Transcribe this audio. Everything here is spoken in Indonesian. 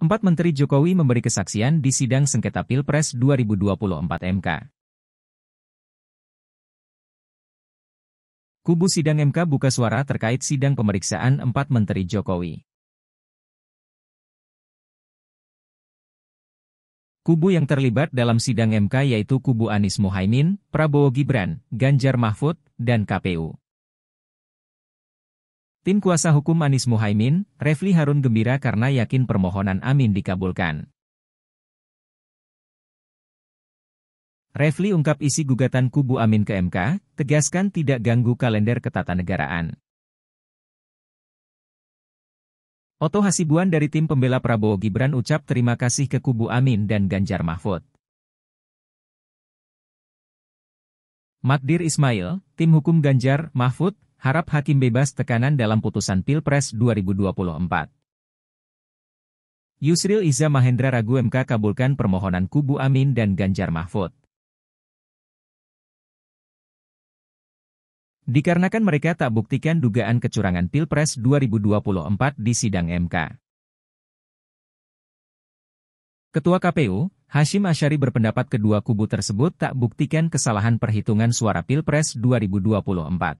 Empat Menteri Jokowi memberi kesaksian di sidang sengketa Pilpres 2024 MK. Kubu sidang MK buka suara terkait sidang pemeriksaan empat Menteri Jokowi. Kubu yang terlibat dalam sidang MK yaitu kubu Anies Mohaimin, Prabowo Gibran, Ganjar Mahfud, dan KPU. Tim kuasa hukum Anies Muhaimin, Refli Harun gembira karena yakin permohonan Amin dikabulkan. Refli ungkap isi gugatan kubu Amin ke MK, tegaskan tidak ganggu kalender ketatanegaraan. Oto Hasibuan dari tim pembela Prabowo Gibran ucap terima kasih ke kubu Amin dan Ganjar Mahfud. Magdir Ismail, tim hukum Ganjar Mahfud, harap hakim bebas tekanan dalam putusan Pilpres 2024. Yusril Iza Mahendra Ragu MK kabulkan permohonan Kubu Amin dan Ganjar Mahfud. Dikarenakan mereka tak buktikan dugaan kecurangan Pilpres 2024 di sidang MK. Ketua KPU, Hashim Ashari berpendapat kedua kubu tersebut tak buktikan kesalahan perhitungan suara Pilpres 2024.